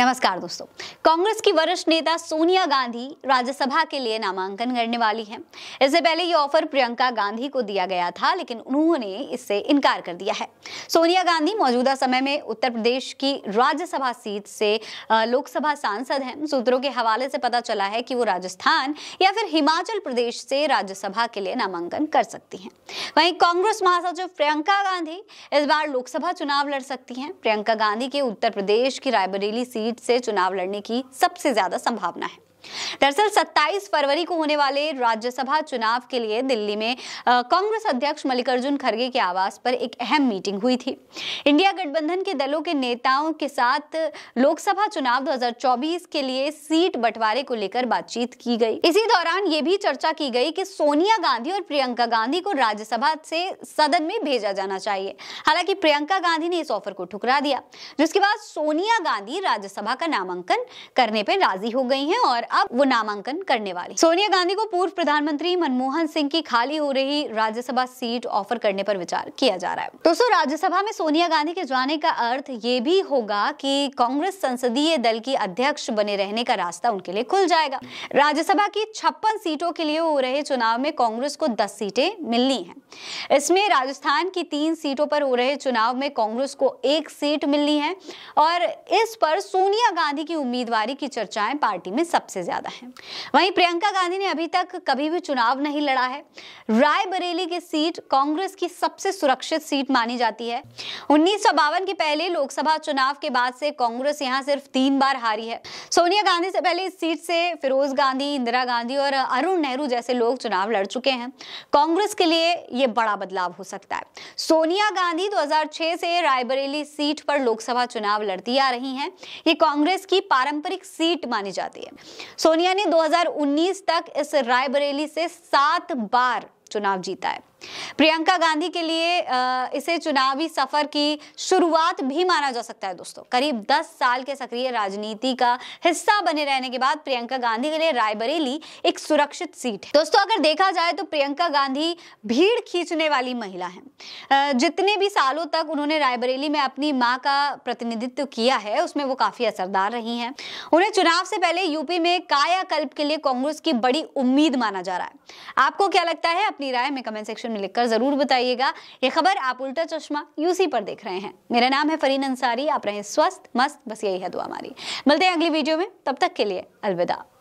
नमस्कार दोस्तों कांग्रेस की वरिष्ठ नेता सोनिया गांधी राज्यसभा के लिए नामांकन करने वाली हैं इससे पहले ये ऑफर प्रियंका गांधी को दिया गया था लेकिन उन्होंने इससे इनकार कर दिया है सोनिया गांधी मौजूदा समय में उत्तर प्रदेश की राज्यसभा सीट से लोकसभा सांसद हैं सूत्रों के हवाले से पता चला है कि वो राजस्थान या फिर हिमाचल प्रदेश से राज्यसभा के लिए नामांकन कर सकती हैं वहीं कांग्रेस महासचिव प्रियंका गांधी इस बार लोकसभा चुनाव लड़ सकती हैं प्रियंका गांधी के उत्तर प्रदेश की रायबरेली सीट सीट से चुनाव लड़ने की सबसे ज्यादा संभावना है दरअसल 27 फरवरी को होने वाले राज्यसभा चुनाव के लिए दिल्ली में कांग्रेस अध्यक्ष मल्लिकार्जुन खड़गे के आवास पर एक अहम मीटिंग हुई थी इंडिया गठबंधन के दलों के नेताओं के साथ लोकसभा चुनाव 2024 के लिए सीट बंटवारे को लेकर बातचीत की गई इसी दौरान ये भी चर्चा की गई कि सोनिया गांधी और प्रियंका गांधी को राज्यसभा से सदन में भेजा जाना चाहिए हालांकि प्रियंका गांधी ने इस ऑफर को ठुकरा दिया जिसके बाद सोनिया गांधी राज्यसभा का नामांकन करने पर राजी हो गई है और अब वो नामांकन करने वाली सोनिया गांधी को पूर्व प्रधानमंत्री मनमोहन सिंह की खाली हो रही राज्यसभा सीट ऑफर करने पर विचार किया जा रहा है दोस्तों राज्यसभा में सोनिया गांधी के जाने का अर्थ ये भी होगा कि कांग्रेस संसदीय दल की अध्यक्ष बने रहने का रास्ता उनके लिए खुल जाएगा राज्यसभा की छप्पन सीटों के लिए हो रहे चुनाव में कांग्रेस को दस सीटें मिलनी है इसमें राजस्थान की तीन सीटों पर हो रहे चुनाव में कांग्रेस को एक सीट मिलनी है और इस पर सोनिया गांधी की उम्मीदवारी की चर्चाएं पार्टी में सबसे से ज्यादा है वहीं प्रियंका गांधी ने अभी तक कभी भी चुनाव नहीं लड़ा है रायबरेली की सीट कांग्रेस की सबसे सुरक्षित सीट मानी जाती है उन्नीस के पहले लोकसभा चुनाव के बाद से कांग्रेस यहाँ सिर्फ तीन बार हारी है सोनिया गांधी से पहले इस सीट से फिरोज गांधी इंदिरा गांधी और अरुण नेहरू जैसे लोग चुनाव लड़ चुके हैं कांग्रेस के लिए ये बड़ा बदलाव हो सकता है सोनिया गांधी 2006 से रायबरेली सीट पर लोकसभा चुनाव लड़ती आ रही हैं ये कांग्रेस की पारंपरिक सीट मानी जाती है सोनिया ने 2019 तक इस रायबरेली से सात बार चुनाव जीता है प्रियंका गांधी के लिए इसे चुनावी सफर की शुरुआत भी माना जा सकता है दोस्तों करीब 10 साल के सक्रिय राजनीति का हिस्सा बने रहने के बाद प्रियंका गांधी के लिए रायबरेली एक सुरक्षित सीट है दोस्तों अगर देखा जाए तो प्रियंका गांधी भीड़ खींचने वाली महिला है जितने भी सालों तक उन्होंने रायबरेली में अपनी माँ का प्रतिनिधित्व किया है उसमें वो काफी असरदार रही है उन्हें चुनाव से पहले यूपी में कायाकल्प के लिए कांग्रेस की बड़ी उम्मीद माना जा रहा है आपको क्या लगता है अपनी राय में कमेंट सेक्शन सेक्शन में लिखकर ज़रूर बताइएगा ये खबर आप उल्टा चश्मा यूसी पर देख रहे हैं मेरा नाम है फरीन अंसारी आप रहे स्वस्थ मस्त बस यही है दुआ हमारी मिलते हैं अगली वीडियो में तब तक के लिए अलविदा